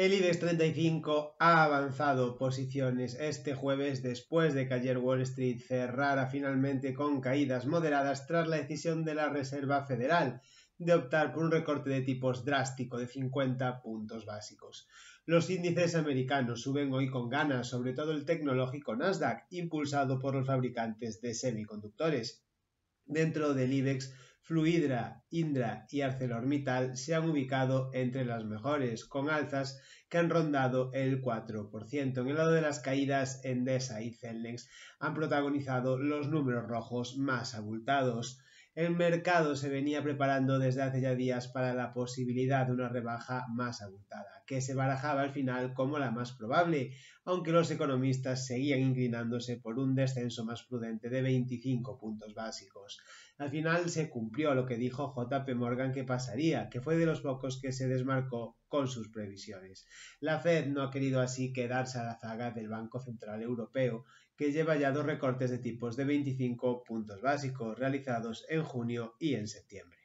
El IBEX 35 ha avanzado posiciones este jueves después de que ayer Wall Street cerrara finalmente con caídas moderadas tras la decisión de la Reserva Federal de optar por un recorte de tipos drástico de 50 puntos básicos. Los índices americanos suben hoy con ganas, sobre todo el tecnológico Nasdaq, impulsado por los fabricantes de semiconductores. Dentro del IBEX Fluidra, Indra y ArcelorMittal se han ubicado entre las mejores, con alzas que han rondado el 4%. En el lado de las caídas, Endesa y Celnex han protagonizado los números rojos más abultados. El mercado se venía preparando desde hace ya días para la posibilidad de una rebaja más abultada, que se barajaba al final como la más probable, aunque los economistas seguían inclinándose por un descenso más prudente de 25 puntos básicos. Al final se cumplió lo que dijo JP Morgan que pasaría, que fue de los pocos que se desmarcó con sus previsiones. La Fed no ha querido así quedarse a la zaga del Banco Central Europeo, que lleva ya dos recortes de tipos de 25 puntos básicos realizados en junio y en septiembre.